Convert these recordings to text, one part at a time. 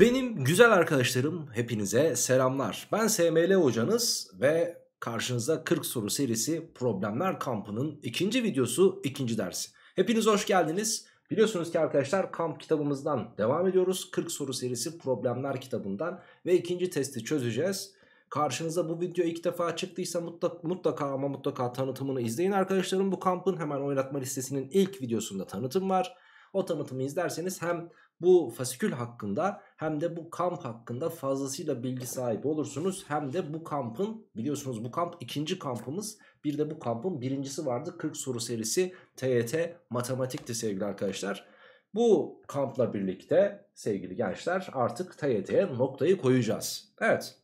Benim güzel arkadaşlarım hepinize selamlar. Ben SML hocanız ve karşınızda 40 soru serisi Problemler Kampı'nın ikinci videosu, ikinci dersi. Hepiniz hoş geldiniz. Biliyorsunuz ki arkadaşlar kamp kitabımızdan devam ediyoruz. 40 soru serisi Problemler kitabından ve ikinci testi çözeceğiz. Karşınıza bu video ilk defa çıktıysa mutlaka, mutlaka ama mutlaka tanıtımını izleyin arkadaşlarım. Bu kampın hemen oynatma listesinin ilk videosunda tanıtım var. O tanıtımı izlerseniz hem bu fasikül hakkında hem de bu kamp hakkında fazlasıyla bilgi sahibi olursunuz. Hem de bu kampın biliyorsunuz bu kamp ikinci kampımız bir de bu kampın birincisi vardı 40 soru serisi TYT matematikti sevgili arkadaşlar. Bu kampla birlikte sevgili gençler artık TYT'ye noktayı koyacağız. Evet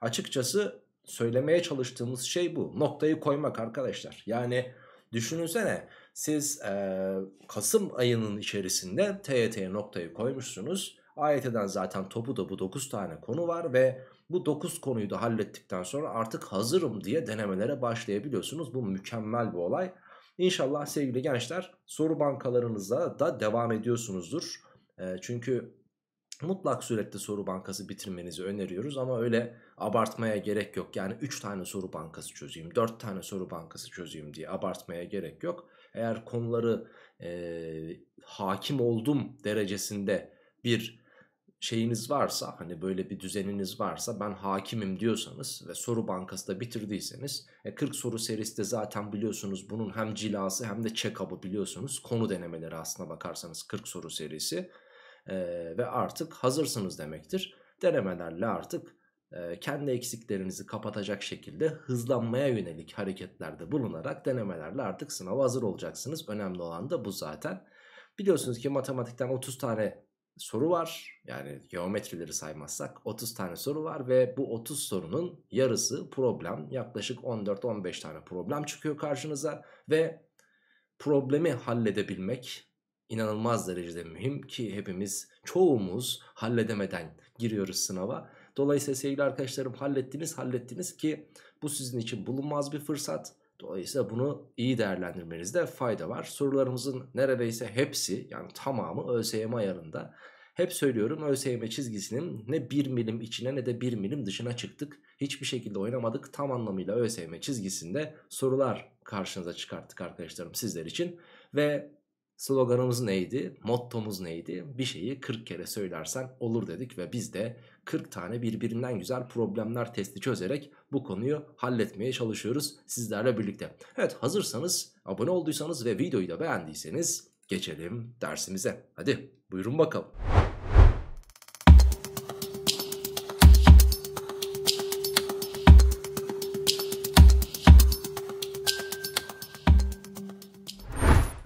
açıkçası söylemeye çalıştığımız şey bu noktayı koymak arkadaşlar yani düşünsene siz e, Kasım ayının içerisinde TYT'ye noktayı koymuşsunuz. AYT'den zaten topu da bu 9 tane konu var ve bu 9 konuyu da hallettikten sonra artık hazırım diye denemelere başlayabiliyorsunuz. Bu mükemmel bir olay. İnşallah sevgili gençler soru bankalarınıza da devam ediyorsunuzdur. E, çünkü mutlak surette soru bankası bitirmenizi öneriyoruz ama öyle abartmaya gerek yok. Yani 3 tane soru bankası çözeyim, 4 tane soru bankası çözeyim diye abartmaya gerek yok eğer konuları e, hakim oldum derecesinde bir şeyiniz varsa hani böyle bir düzeniniz varsa ben hakimim diyorsanız ve soru bankası da bitirdiyseniz e, 40 soru serisi de zaten biliyorsunuz bunun hem cilası hem de check-up'ı biliyorsunuz konu denemeleri aslına bakarsanız 40 soru serisi e, ve artık hazırsınız demektir. Denemelerle artık ee, kendi eksiklerinizi kapatacak şekilde hızlanmaya yönelik hareketlerde bulunarak denemelerle artık sınava hazır olacaksınız. Önemli olan da bu zaten. Biliyorsunuz ki matematikten 30 tane soru var. Yani geometrileri saymazsak 30 tane soru var ve bu 30 sorunun yarısı problem. Yaklaşık 14-15 tane problem çıkıyor karşınıza ve problemi halledebilmek inanılmaz derecede mühim ki hepimiz çoğumuz halledemeden giriyoruz sınava Dolayısıyla sevgili arkadaşlarım hallettiniz hallettiniz ki bu sizin için bulunmaz bir fırsat. Dolayısıyla bunu iyi değerlendirmenizde fayda var. Sorularımızın neredeyse hepsi yani tamamı ÖSYM ayarında. Hep söylüyorum ÖSYM çizgisinin ne 1 milim içine ne de 1 milim dışına çıktık. Hiçbir şekilde oynamadık. Tam anlamıyla ÖSYM çizgisinde sorular karşınıza çıkarttık arkadaşlarım sizler için. Ve sloganımız neydi? Mottomuz neydi? Bir şeyi 40 kere söylersen olur dedik ve biz de 40 tane birbirinden güzel problemler testi çözerek bu konuyu halletmeye çalışıyoruz sizlerle birlikte. Evet hazırsanız, abone olduysanız ve videoyu da beğendiyseniz geçelim dersimize. Hadi buyurun bakalım.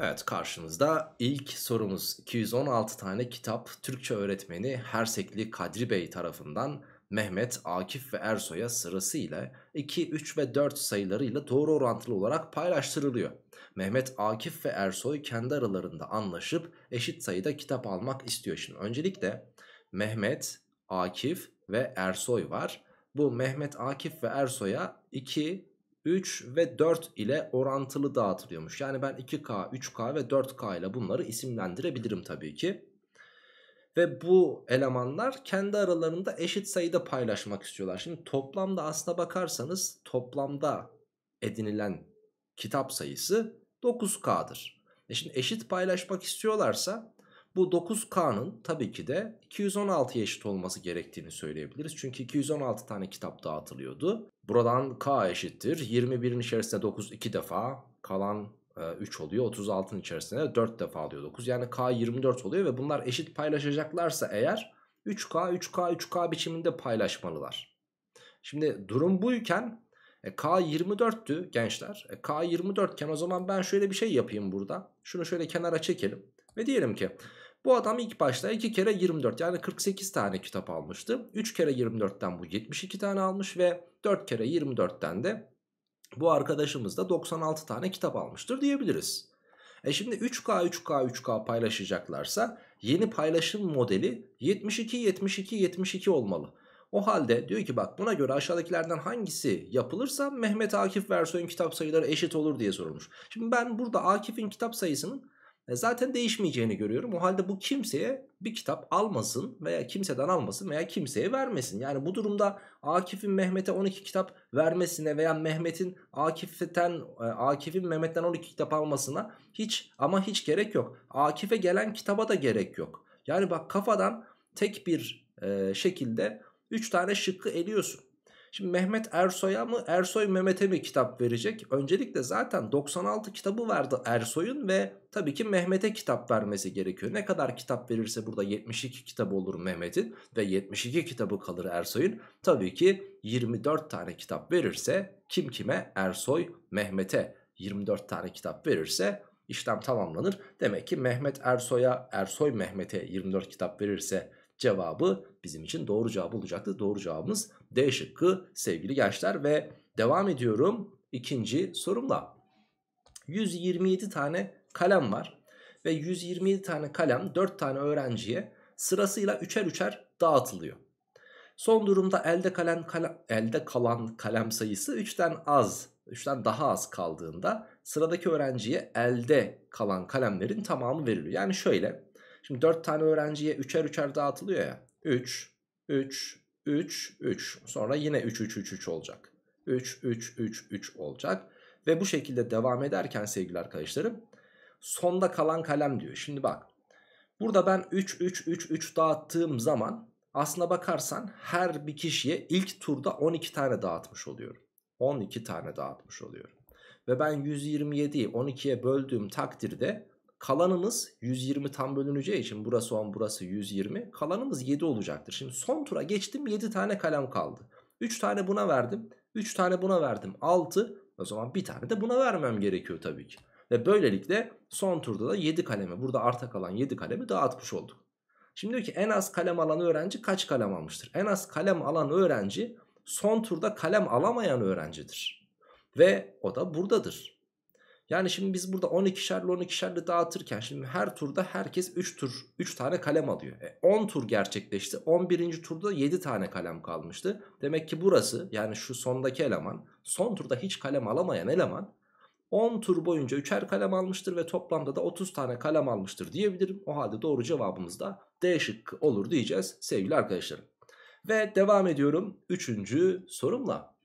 Evet karşınızda ilk sorumuz 216 tane kitap Türkçe öğretmeni Hersekli Kadri Bey tarafından Mehmet, Akif ve Ersoy'a sırası ile 2, 3 ve 4 sayılarıyla doğru orantılı olarak paylaştırılıyor. Mehmet, Akif ve Ersoy kendi aralarında anlaşıp eşit sayıda kitap almak istiyor. Şimdi öncelikle Mehmet, Akif ve Ersoy var. Bu Mehmet, Akif ve Ersoy'a 2, 3 ve 4 ile orantılı dağıtılıyormuş. Yani ben 2K, 3K ve 4K ile bunları isimlendirebilirim tabii ki. Ve bu elemanlar kendi aralarında eşit sayıda paylaşmak istiyorlar. Şimdi toplamda aslına bakarsanız toplamda edinilen kitap sayısı 9K'dır. E şimdi eşit paylaşmak istiyorlarsa bu 9K'nın tabii ki de 216'ya eşit olması gerektiğini söyleyebiliriz. Çünkü 216 tane kitap dağıtılıyordu. Buradan K eşittir. 21'in içerisinde 9 2 defa kalan 3 e, oluyor. 36'ın içerisinde 4 defa alıyor 9. Yani K 24 oluyor ve bunlar eşit paylaşacaklarsa eğer 3K 3K 3K biçiminde paylaşmalılar. Şimdi durum buyken e, K 24'tü gençler. E, K 24 iken o zaman ben şöyle bir şey yapayım burada. Şunu şöyle kenara çekelim. Ve diyelim ki bu adam ilk başta 2 kere 24 yani 48 tane kitap almıştı. 3 kere 24'ten bu 72 tane almış ve 4 kere 24'ten de bu arkadaşımız da 96 tane kitap almıştır diyebiliriz. E şimdi 3K 3K 3K paylaşacaklarsa yeni paylaşım modeli 72 72 72 olmalı. O halde diyor ki bak buna göre aşağıdakilerden hangisi yapılırsa Mehmet Akif versiyon kitap sayıları eşit olur diye sorulmuş. Şimdi ben burada Akif'in kitap sayısının e, zaten değişmeyeceğini görüyorum. O halde bu kimseye bir kitap almasın veya kimseden almasın veya kimseye vermesin. Yani bu durumda Akif'in Mehmet'e 12 kitap vermesine veya Mehmet'in Akif'ten e, Akif'in Mehmet'ten 12 kitap almasına hiç ama hiç gerek yok. Akif'e gelen kitaba da gerek yok. Yani bak kafadan tek bir e, şekilde 3 tane şıkkı eliyorsun. Şimdi Mehmet Ersoy'a mı Ersoy Mehmet'e mi kitap verecek? Öncelikle zaten 96 kitabı vardı Ersoy'un ve tabii ki Mehmet'e kitap vermesi gerekiyor. Ne kadar kitap verirse burada 72 kitabı olur Mehmet'in ve 72 kitabı kalır Ersoy'un. Tabii ki 24 tane kitap verirse kim kime Ersoy Mehmet'e 24 tane kitap verirse işlem tamamlanır. Demek ki Mehmet Ersoy'a Ersoy Mehmet'e 24 kitap verirse cevabı bizim için doğru cevap olacaktı. Doğru cevabımız D şıkkı sevgili gençler ve devam ediyorum ikinci sorumla. 127 tane kalem var ve 127 tane kalem 4 tane öğrenciye sırasıyla üçer üçer dağıtılıyor. Son durumda elde kalan kalem, elde kalan kalem sayısı 3'ten az, 3'ten daha az kaldığında sıradaki öğrenciye elde kalan kalemlerin tamamı veriliyor. Yani şöyle. Şimdi 4 tane öğrenciye 3'er 3'er dağıtılıyor ya. 3, 3, 3, 3. Sonra yine 3, 3, 3, 3 olacak. 3, 3, 3, 3 olacak. Ve bu şekilde devam ederken sevgili arkadaşlarım sonda kalan kalem diyor. Şimdi bak burada ben 3, 3, 3, 3 dağıttığım zaman aslına bakarsan her bir kişiye ilk turda 12 tane dağıtmış oluyorum. 12 tane dağıtmış oluyorum. Ve ben 127'yi 12'ye böldüğüm takdirde Kalanımız 120 tam bölüneceği için burası 10 burası 120. Kalanımız 7 olacaktır. Şimdi son tura geçtim 7 tane kalem kaldı. 3 tane buna verdim. 3 tane buna verdim. 6. O zaman bir tane de buna vermem gerekiyor tabii ki. Ve böylelikle son turda da 7 kalemi burada arta kalan 7 kalemi dağıtmış olduk. Şimdi diyor ki en az kalem alan öğrenci kaç kalem almıştır? En az kalem alan öğrenci son turda kalem alamayan öğrencidir. Ve o da buradadır. Yani şimdi biz burada 12'şerli 12'şerli dağıtırken şimdi her turda herkes 3 tur 3 tane kalem alıyor. E, 10 tur gerçekleşti. 11. turda 7 tane kalem kalmıştı. Demek ki burası yani şu sondaki eleman son turda hiç kalem alamayan eleman 10 tur boyunca 3'er kalem almıştır ve toplamda da 30 tane kalem almıştır diyebilirim. O halde doğru cevabımız da D şıkkı olur diyeceğiz sevgili arkadaşlarım. Ve devam ediyorum 3. sorumla.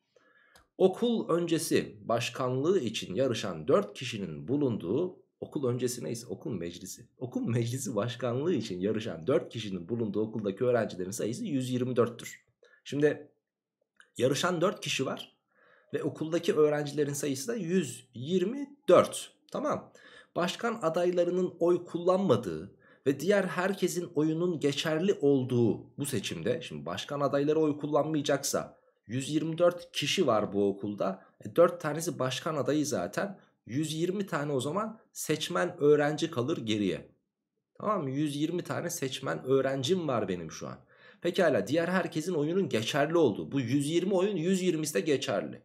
Okul öncesi başkanlığı için yarışan 4 kişinin bulunduğu okul öncesi neyse okul meclisi. Okul meclisi başkanlığı için yarışan 4 kişinin bulunduğu okuldaki öğrencilerin sayısı 124'tür. Şimdi yarışan 4 kişi var ve okuldaki öğrencilerin sayısı da 124. Tamam. Başkan adaylarının oy kullanmadığı ve diğer herkesin oyunun geçerli olduğu bu seçimde şimdi başkan adayları oy kullanmayacaksa 124 kişi var bu okulda. E, 4 tanesi başkan adayı zaten. 120 tane o zaman seçmen öğrenci kalır geriye. Tamam mı? 120 tane seçmen öğrencim var benim şu an. Pekala diğer herkesin oyunun geçerli olduğu. Bu 120 oyun 120'si de geçerli.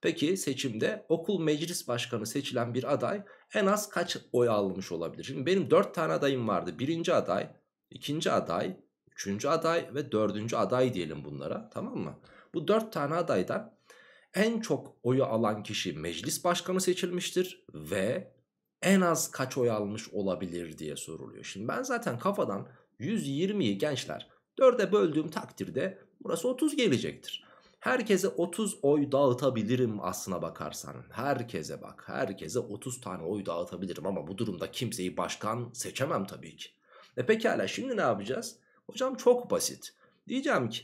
Peki seçimde okul meclis başkanı seçilen bir aday en az kaç oy almış olabilir? Şimdi benim 4 tane adayım vardı. Birinci aday, ikinci aday, üçüncü aday ve dördüncü aday diyelim bunlara tamam mı? Bu dört tane adaydan en çok oyu alan kişi meclis başkanı seçilmiştir ve en az kaç oy almış olabilir diye soruluyor. Şimdi ben zaten kafadan 120'yi gençler 4'e böldüğüm takdirde burası 30 gelecektir. Herkese 30 oy dağıtabilirim aslına bakarsan. Herkese bak. Herkese 30 tane oy dağıtabilirim ama bu durumda kimseyi başkan seçemem tabii ki. E pekala şimdi ne yapacağız? Hocam çok basit. Diyeceğim ki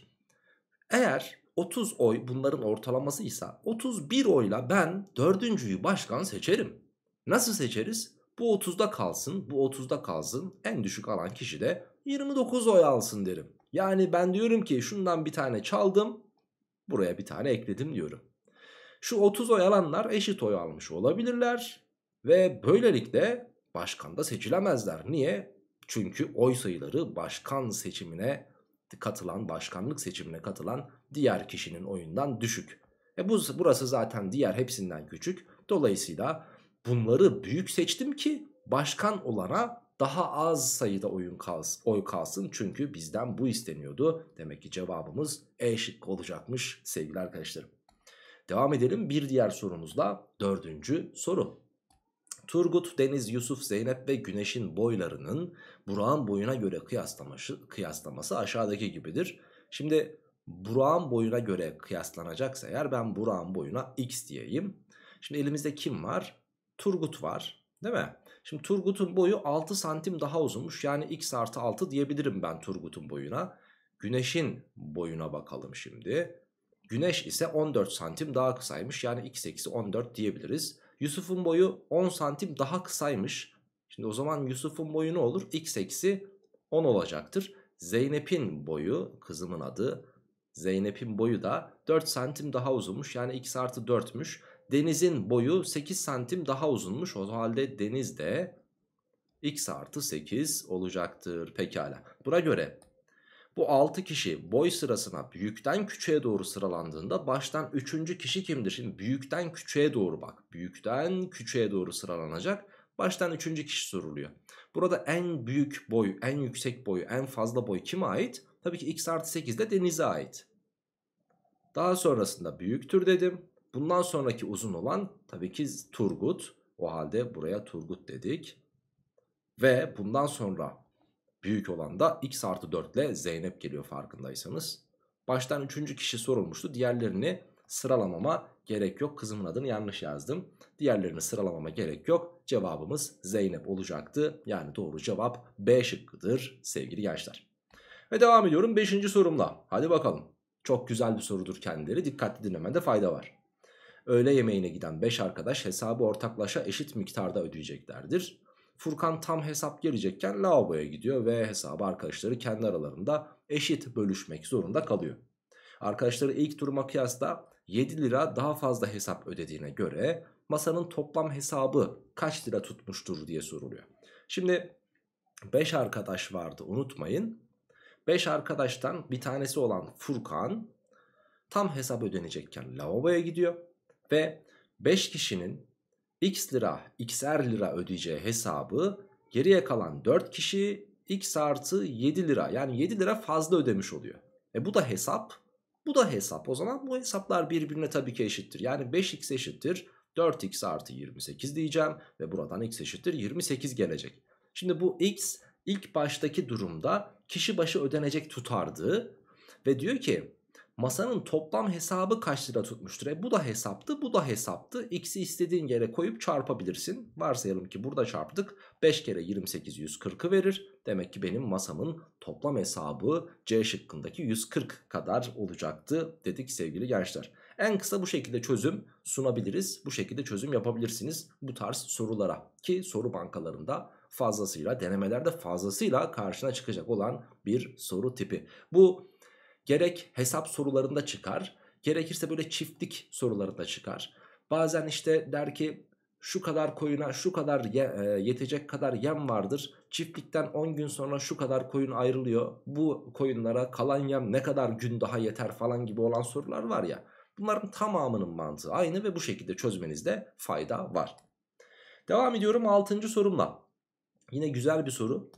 eğer 30 oy bunların ortalaması ise 31 oyla ben dördüncüyü başkan seçerim. Nasıl seçeriz? Bu 30'da kalsın, bu 30'da kalsın. En düşük alan kişi de 29 oy alsın derim. Yani ben diyorum ki şundan bir tane çaldım, buraya bir tane ekledim diyorum. Şu 30 oy alanlar eşit oy almış olabilirler ve böylelikle başkan da seçilemezler. Niye? Çünkü oy sayıları başkan seçimine katılan, başkanlık seçimine katılan diğer kişinin oyundan düşük. E bu, burası zaten diğer hepsinden küçük. Dolayısıyla bunları büyük seçtim ki başkan olana daha az sayıda oyun kalsın, oy kalsın. Çünkü bizden bu isteniyordu. Demek ki cevabımız E şıkkı olacakmış sevgili arkadaşlarım. Devam edelim bir diğer sorumuzla dördüncü soru. Turgut, Deniz, Yusuf, Zeynep ve Güneş'in boylarının Burak'ın boyuna göre kıyaslaması, kıyaslaması aşağıdaki gibidir. Şimdi Burak'ın boyuna göre kıyaslanacaksa eğer ben Burak'ın boyuna x diyeyim. Şimdi elimizde kim var? Turgut var değil mi? Şimdi Turgut'un boyu 6 santim daha uzunmuş. Yani x artı 6 diyebilirim ben Turgut'un boyuna. Güneş'in boyuna bakalım şimdi. Güneş ise 14 santim daha kısaymış. Yani x eksi 14 diyebiliriz. Yusuf'un boyu 10 santim daha kısaymış. Şimdi o zaman Yusuf'un boyu ne olur? X eksi 10 olacaktır. Zeynep'in boyu kızımın adı. Zeynep'in boyu da 4 santim daha uzunmuş. Yani x artı 4'müş. Deniz'in boyu 8 santim daha uzunmuş. O halde Deniz de x artı 8 olacaktır. Pekala. Buna göre bu 6 kişi boy sırasına büyükten küçüğe doğru sıralandığında baştan 3. kişi kimdir? Şimdi büyükten küçüğe doğru bak. Büyükten küçüğe doğru sıralanacak. Baştan 3. kişi soruluyor. Burada en büyük boy, en yüksek boy, en fazla boy kime ait? Tabii ki x artı 8 de denize ait. Daha sonrasında büyüktür dedim. Bundan sonraki uzun olan tabii ki Turgut. O halde buraya Turgut dedik. Ve bundan sonra büyük olan da x artı 4 ile Zeynep geliyor farkındaysanız. Baştan üçüncü kişi sorulmuştu. Diğerlerini sıralamama gerek yok. Kızımın adını yanlış yazdım. Diğerlerini sıralamama gerek yok. Cevabımız Zeynep olacaktı. Yani doğru cevap B şıkkıdır sevgili gençler. Ve devam ediyorum 5. sorumla. Hadi bakalım. Çok güzel bir sorudur kendileri. Dikkatli dinlemende fayda var. Öğle yemeğine giden 5 arkadaş hesabı ortaklaşa eşit miktarda ödeyeceklerdir. Furkan tam hesap gelecekken lavaboya gidiyor ve hesabı arkadaşları kendi aralarında eşit bölüşmek zorunda kalıyor. Arkadaşları ilk duruma kıyasla 7 lira daha fazla hesap ödediğine göre masanın toplam hesabı kaç lira tutmuştur diye soruluyor. Şimdi 5 arkadaş vardı unutmayın. 5 arkadaştan bir tanesi olan Furkan tam hesap ödenecekken lavaboya gidiyor ve 5 kişinin x lira xer lira ödeyeceği hesabı geriye kalan 4 kişi x artı 7 lira yani 7 lira fazla ödemiş oluyor. E bu da hesap bu da hesap o zaman bu hesaplar birbirine tabii ki eşittir. Yani 5x eşittir 4x artı 28 diyeceğim ve buradan x eşittir 28 gelecek. Şimdi bu x ilk baştaki durumda kişi başı ödenecek tutardı ve diyor ki masanın toplam hesabı kaç lira tutmuştur? E bu da hesaptı bu da hesaptı. X'i istediğin yere koyup çarpabilirsin. Varsayalım ki burada çarptık. 5 kere 28 140'ı verir. Demek ki benim masamın toplam hesabı C şıkkındaki 140 kadar olacaktı dedik sevgili gençler. En kısa bu şekilde çözüm sunabiliriz. Bu şekilde çözüm yapabilirsiniz bu tarz sorulara. Ki soru bankalarında fazlasıyla denemelerde fazlasıyla karşına çıkacak olan bir soru tipi. Bu gerek hesap sorularında çıkar gerekirse böyle çiftlik sorularında çıkar. Bazen işte der ki şu kadar koyuna şu kadar ye, e, yetecek kadar yem vardır. Çiftlikten 10 gün sonra şu kadar koyun ayrılıyor. Bu koyunlara kalan yem ne kadar gün daha yeter falan gibi olan sorular var ya. Bunların tamamının mantığı aynı ve bu şekilde çözmenizde fayda var. Devam ediyorum 6. sorumla. Yine güzel bir soru.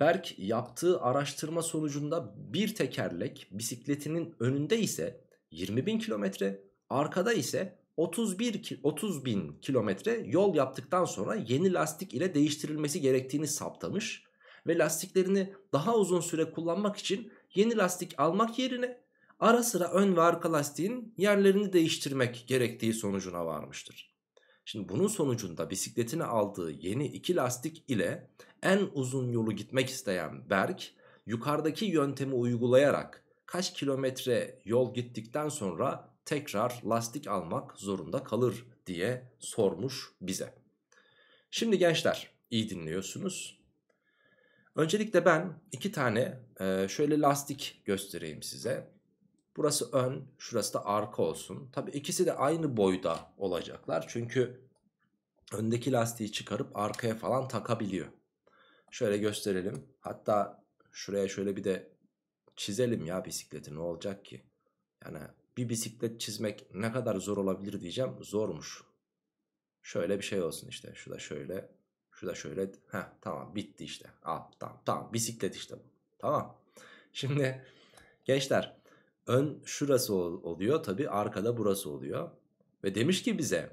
Berk yaptığı araştırma sonucunda bir tekerlek bisikletinin önünde ise 20 bin kilometre, arkada ise 31 30 bin kilometre yol yaptıktan sonra yeni lastik ile değiştirilmesi gerektiğini saptamış ve lastiklerini daha uzun süre kullanmak için yeni lastik almak yerine ara sıra ön ve arka lastiğin yerlerini değiştirmek gerektiği sonucuna varmıştır. Şimdi bunun sonucunda bisikletine aldığı yeni iki lastik ile en uzun yolu gitmek isteyen Berk yukarıdaki yöntemi uygulayarak kaç kilometre yol gittikten sonra tekrar lastik almak zorunda kalır diye sormuş bize. Şimdi gençler iyi dinliyorsunuz. Öncelikle ben iki tane şöyle lastik göstereyim size. Burası ön, şurası da arka olsun. Tabii ikisi de aynı boyda olacaklar. Çünkü öndeki lastiği çıkarıp arkaya falan takabiliyor. Şöyle gösterelim. Hatta şuraya şöyle bir de çizelim ya bisikleti ne olacak ki? Yani bir bisiklet çizmek ne kadar zor olabilir diyeceğim. Zormuş. Şöyle bir şey olsun işte. Şu şöyle. Şu şöyle. Heh tamam bitti işte. Al tamam tamam bisiklet işte bu. Tamam. Şimdi gençler Ön şurası oluyor tabi arkada burası oluyor. Ve demiş ki bize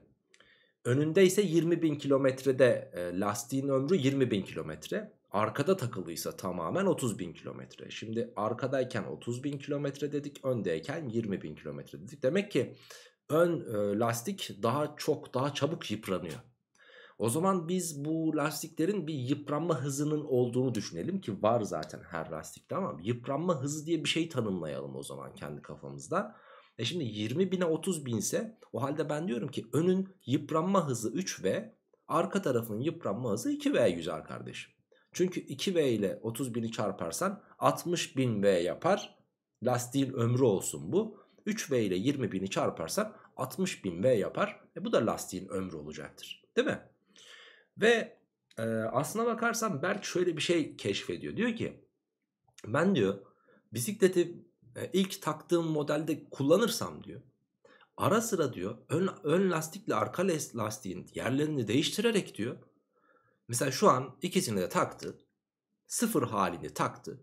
önünde ise 20 bin kilometrede e, lastiğin ömrü 20 bin kilometre. Arkada takılıysa tamamen 30 bin kilometre. Şimdi arkadayken 30 bin kilometre dedik öndeyken 20 bin kilometre dedik. Demek ki ön e, lastik daha çok daha çabuk yıpranıyor. O zaman biz bu lastiklerin bir yıpranma hızının olduğunu düşünelim ki var zaten her lastikte ama yıpranma hızı diye bir şey tanımlayalım o zaman kendi kafamızda. E şimdi 20 bine 30 binse o halde ben diyorum ki önün yıpranma hızı 3V arka tarafın yıpranma hızı 2V yüzer kardeşim. Çünkü 2V ile 30 bini çarparsan 60 bin V yapar. Lastiğin ömrü olsun bu. 3V ile 20 bini çarparsan 60 bin V yapar. E bu da lastiğin ömrü olacaktır. Değil mi? Ve e, aslına bakarsan Berk şöyle bir şey keşfediyor. Diyor ki ben diyor bisikleti e, ilk taktığım modelde kullanırsam diyor. Ara sıra diyor ön, ön lastikle arka lastiğin yerlerini değiştirerek diyor. Mesela şu an ikisini de taktı. Sıfır halini taktı.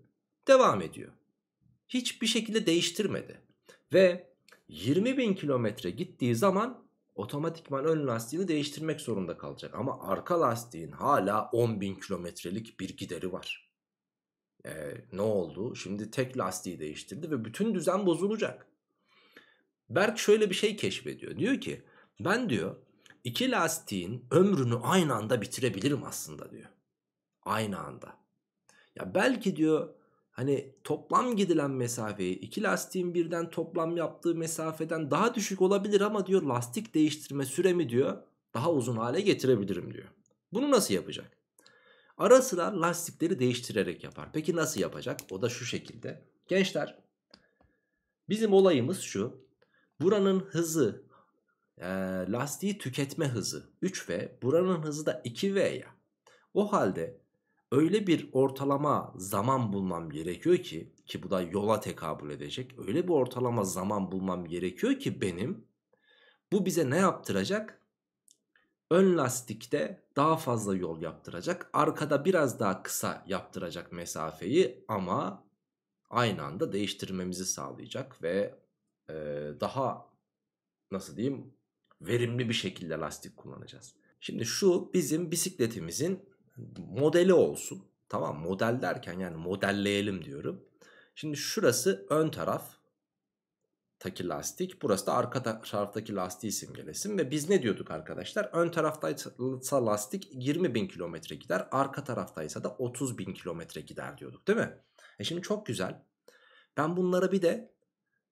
Devam ediyor. Hiçbir şekilde değiştirmedi. Ve 20 bin kilometre gittiği zaman otomatikman ön lastiğini değiştirmek zorunda kalacak. Ama arka lastiğin hala 10.000 kilometrelik bir gideri var. Ee, ne oldu? Şimdi tek lastiği değiştirdi ve bütün düzen bozulacak. Berk şöyle bir şey keşfediyor. Diyor ki ben diyor iki lastiğin ömrünü aynı anda bitirebilirim aslında diyor. Aynı anda. Ya belki diyor hani toplam gidilen mesafeyi iki lastiğin birden toplam yaptığı mesafeden daha düşük olabilir ama diyor lastik değiştirme süremi diyor daha uzun hale getirebilirim diyor. Bunu nasıl yapacak? Ara sıra lastikleri değiştirerek yapar. Peki nasıl yapacak? O da şu şekilde. Gençler bizim olayımız şu. Buranın hızı e, lastiği tüketme hızı 3V buranın hızı da 2V ya. O halde öyle bir ortalama zaman bulmam gerekiyor ki ki bu da yola tekabül edecek. Öyle bir ortalama zaman bulmam gerekiyor ki benim bu bize ne yaptıracak? Ön lastikte daha fazla yol yaptıracak. Arkada biraz daha kısa yaptıracak mesafeyi ama aynı anda değiştirmemizi sağlayacak ve e, daha nasıl diyeyim verimli bir şekilde lastik kullanacağız. Şimdi şu bizim bisikletimizin modeli olsun. Tamam model derken yani modelleyelim diyorum. Şimdi şurası ön taraf taki lastik. Burası da arka taraftaki lastiği simgelesin. Ve biz ne diyorduk arkadaşlar? Ön taraftaysa lastik 20 bin kilometre gider. Arka taraftaysa da 30 bin kilometre gider diyorduk değil mi? E şimdi çok güzel. Ben bunlara bir de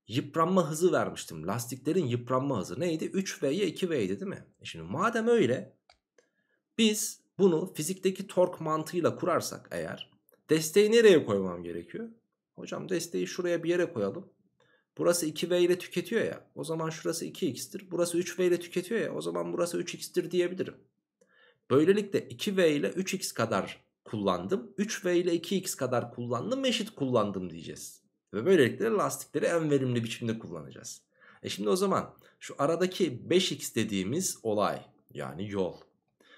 yıpranma hızı vermiştim. Lastiklerin yıpranma hızı neydi? 3V'ye 2V'ydi değil mi? E şimdi madem öyle biz bunu fizikteki tork mantığıyla kurarsak eğer desteği nereye koymam gerekiyor? Hocam desteği şuraya bir yere koyalım. Burası 2v ile tüketiyor ya o zaman şurası 2x'tir. Burası 3v ile tüketiyor ya o zaman burası 3x'tir diyebilirim. Böylelikle 2v ile 3x kadar kullandım. 3v ile 2x kadar kullandım eşit kullandım diyeceğiz. Ve böylelikle lastikleri en verimli biçimde kullanacağız. E şimdi o zaman şu aradaki 5x dediğimiz olay yani yol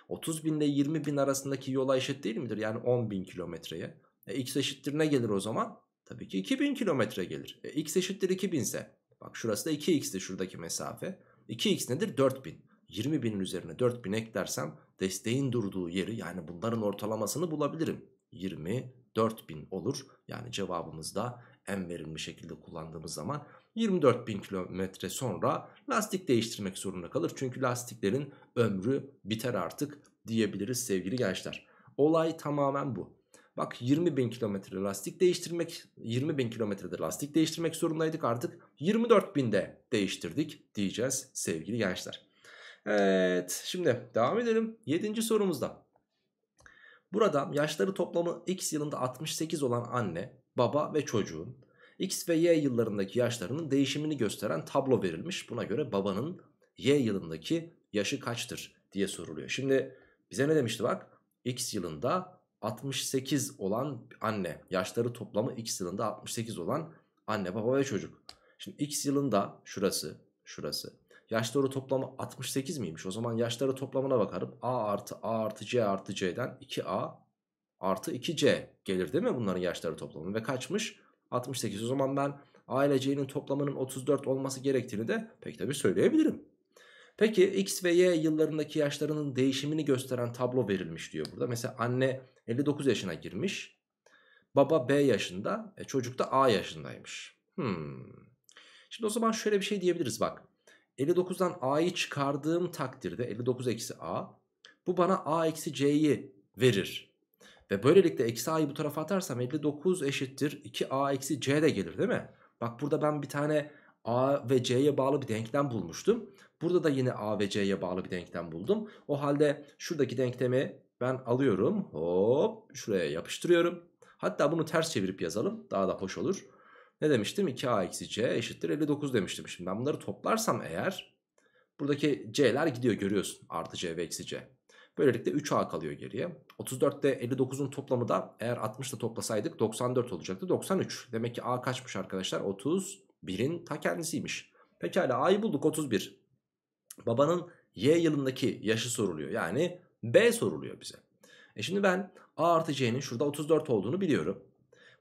30 bin ile 20 bin arasındaki yola eşit değil midir? Yani 10 bin kilometreye. E, x eşittir ne gelir o zaman? Tabii ki 2000 kilometre gelir. E, x eşittir 2000 ise. Bak şurası da 2x'ti şuradaki mesafe. 2x nedir? 4000. 20 binin üzerine 4000 eklersem desteğin durduğu yeri yani bunların ortalamasını bulabilirim. 20, 4000 olur. Yani cevabımız da en verimli şekilde kullandığımız zaman 24 bin kilometre sonra lastik değiştirmek zorunda kalır. Çünkü lastiklerin ömrü biter artık diyebiliriz sevgili gençler. Olay tamamen bu. Bak 20 bin kilometre lastik değiştirmek 20 bin kilometrede lastik değiştirmek zorundaydık artık 24 binde değiştirdik diyeceğiz sevgili gençler. Evet şimdi devam edelim 7. sorumuzda. Burada yaşları toplamı x yılında 68 olan anne, baba ve çocuğun X ve Y yıllarındaki yaşlarının değişimini gösteren tablo verilmiş. Buna göre babanın Y yılındaki yaşı kaçtır diye soruluyor. Şimdi bize ne demişti bak? X yılında 68 olan anne, yaşları toplamı X yılında 68 olan anne, baba ve çocuk. Şimdi X yılında şurası, şurası. Yaşları toplamı 68 miymiş? O zaman yaşları toplamına bakarım. A artı A artı C artı C'den 2A artı 2C gelir değil mi bunların yaşları toplamı? Ve kaçmış? 68. O zaman ben A ile C'nin toplamının 34 olması gerektiğini de pek tabii söyleyebilirim. Peki X ve Y yıllarındaki yaşlarının değişimini gösteren tablo verilmiş diyor burada. Mesela anne 59 yaşına girmiş. Baba B yaşında. E çocuk da A yaşındaymış. Hmm. Şimdi o zaman şöyle bir şey diyebiliriz bak. 59'dan A'yı çıkardığım takdirde 59 eksi A bu bana A eksi C'yi verir. Ve böylelikle eksi a'yı bu tarafa atarsam 59 eşittir 2a eksi c de gelir değil mi? Bak burada ben bir tane a ve c'ye bağlı bir denklem bulmuştum. Burada da yine a ve c'ye bağlı bir denklem buldum. O halde şuradaki denklemi ben alıyorum. Hop şuraya yapıştırıyorum. Hatta bunu ters çevirip yazalım. Daha da hoş olur. Ne demiştim? 2a eksi c eşittir 59 demiştim. Şimdi ben bunları toplarsam eğer buradaki c'ler gidiyor görüyorsun. Artı c ve eksi c. Böylelikle 3A kalıyor geriye. 34 34'te 59'un toplamı da eğer 60 ile toplasaydık 94 olacaktı. 93. Demek ki A kaçmış arkadaşlar? 31'in ta kendisiymiş. Pekala A'yı bulduk 31. Babanın Y yılındaki yaşı soruluyor. Yani B soruluyor bize. E şimdi ben A artı C'nin şurada 34 olduğunu biliyorum.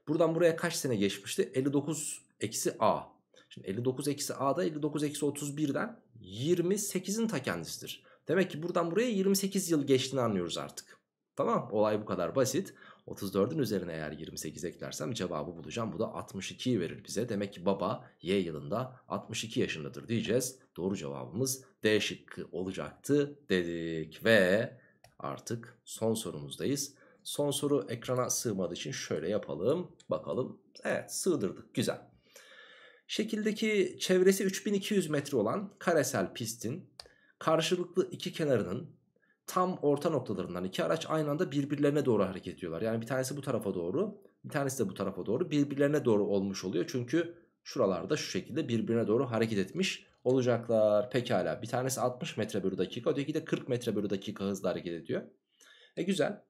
Buradan buraya kaç sene geçmişti? 59 eksi A. Şimdi 59 eksi A'da 59 eksi 31'den 28'in ta kendisidir. Demek ki buradan buraya 28 yıl geçtiğini anlıyoruz artık. Tamam olay bu kadar basit. 34'ün üzerine eğer 28 eklersem cevabı bulacağım. Bu da 62'yi verir bize. Demek ki baba Y yılında 62 yaşındadır diyeceğiz. Doğru cevabımız D şıkkı olacaktı dedik. Ve artık son sorumuzdayız. Son soru ekrana sığmadığı için şöyle yapalım. Bakalım. Evet sığdırdık güzel. Şekildeki çevresi 3200 metre olan karesel pistin Karşılıklı iki kenarının tam orta noktalarından iki araç aynı anda birbirlerine doğru hareket ediyorlar. Yani bir tanesi bu tarafa doğru, bir tanesi de bu tarafa doğru birbirlerine doğru olmuş oluyor. Çünkü şuralarda şu şekilde birbirine doğru hareket etmiş olacaklar. Pekala bir tanesi 60 metre bölü dakika öteki de 40 metre bölü dakika hızla hareket ediyor. E güzel.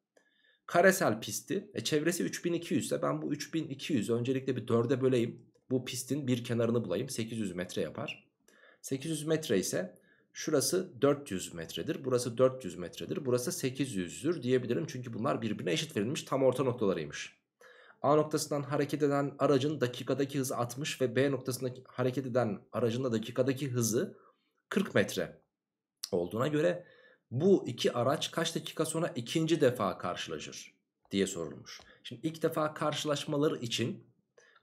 Karesel pisti. E çevresi 3200 ise ben bu 3200 öncelikle bir 4'e böleyim. Bu pistin bir kenarını bulayım. 800 metre yapar. 800 metre ise Şurası 400 metredir. Burası 400 metredir. Burası 800'dür diyebilirim. Çünkü bunlar birbirine eşit verilmiş tam orta noktalarıymış. A noktasından hareket eden aracın dakikadaki hızı 60 ve B noktasındaki hareket eden aracın da dakikadaki hızı 40 metre olduğuna göre bu iki araç kaç dakika sonra ikinci defa karşılaşır diye sorulmuş. Şimdi ilk defa karşılaşmaları için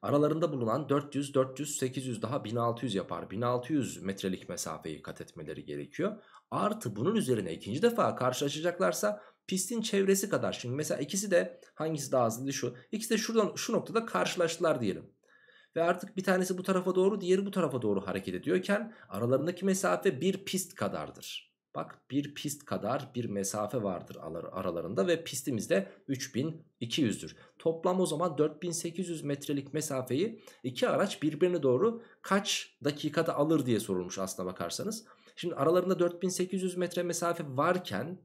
Aralarında bulunan 400, 400, 800 daha 1600 yapar. 1600 metrelik mesafeyi kat etmeleri gerekiyor. Artı bunun üzerine ikinci defa karşılaşacaklarsa pistin çevresi kadar. Şimdi mesela ikisi de hangisi daha hızlı şu. İkisi de şuradan şu noktada karşılaştılar diyelim. Ve artık bir tanesi bu tarafa doğru diğeri bu tarafa doğru hareket ediyorken aralarındaki mesafe bir pist kadardır. Bak bir pist kadar bir mesafe vardır aralarında ve pistimiz de 3200'dür. Toplam o zaman 4800 metrelik mesafeyi iki araç birbirine doğru kaç dakikada alır diye sorulmuş aslına bakarsanız. Şimdi aralarında 4800 metre mesafe varken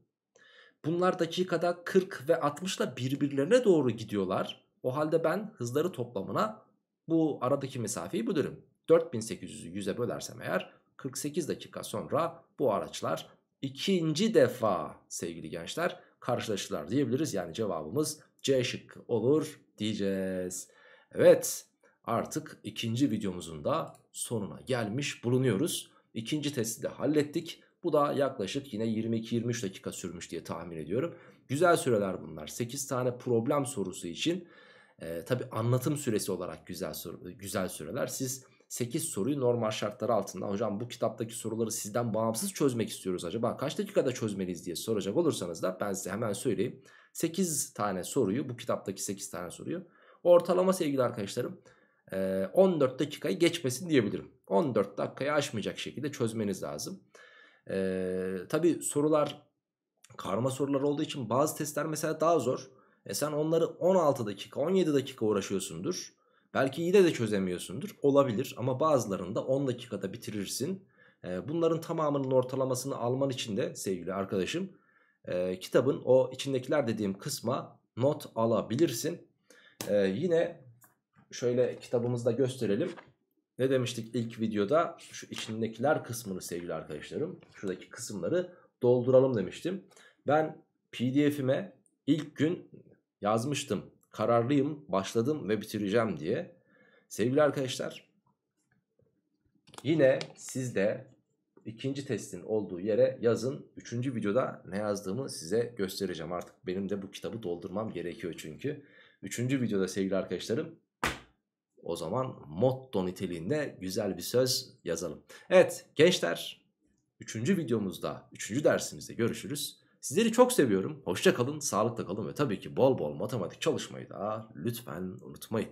bunlar dakikada 40 ve 60 ile birbirlerine doğru gidiyorlar. O halde ben hızları toplamına bu aradaki mesafeyi bölürüm. 4800'ü 100'e bölersem eğer 48 dakika sonra bu araçlar ikinci defa sevgili gençler karşılaştılar diyebiliriz. Yani cevabımız C şıkkı olur diyeceğiz. Evet artık ikinci videomuzun da sonuna gelmiş bulunuyoruz. İkinci testi de hallettik. Bu da yaklaşık yine 22-23 dakika sürmüş diye tahmin ediyorum. Güzel süreler bunlar. 8 tane problem sorusu için e, tabi anlatım süresi olarak güzel, güzel süreler. Siz 8 soruyu normal şartlar altında hocam bu kitaptaki soruları sizden bağımsız çözmek istiyoruz acaba kaç dakikada çözmeliyiz diye soracak olursanız da ben size hemen söyleyeyim. 8 tane soruyu bu kitaptaki 8 tane soruyu ortalama sevgili arkadaşlarım 14 dakikayı geçmesin diyebilirim. 14 dakikayı aşmayacak şekilde çözmeniz lazım. Ee, tabii sorular karma sorular olduğu için bazı testler mesela daha zor. E sen onları 16 dakika 17 dakika uğraşıyorsundur. Belki iyi de de çözemiyorsundur. Olabilir ama da 10 dakikada bitirirsin. Ee, bunların tamamının ortalamasını alman için de sevgili arkadaşım e, kitabın o içindekiler dediğim kısma not alabilirsin. Ee, yine şöyle kitabımızda gösterelim. Ne demiştik ilk videoda? Şu içindekiler kısmını sevgili arkadaşlarım. Şuradaki kısımları dolduralım demiştim. Ben pdf'ime ilk gün yazmıştım kararlıyım, başladım ve bitireceğim diye. Sevgili arkadaşlar yine siz de ikinci testin olduğu yere yazın. Üçüncü videoda ne yazdığımı size göstereceğim artık. Benim de bu kitabı doldurmam gerekiyor çünkü. Üçüncü videoda sevgili arkadaşlarım o zaman motto niteliğinde güzel bir söz yazalım. Evet gençler üçüncü videomuzda, üçüncü dersimizde görüşürüz. Sizleri çok seviyorum. Hoşça kalın, sağlıkla kalın ve tabii ki bol bol matematik çalışmayı da lütfen unutmayın.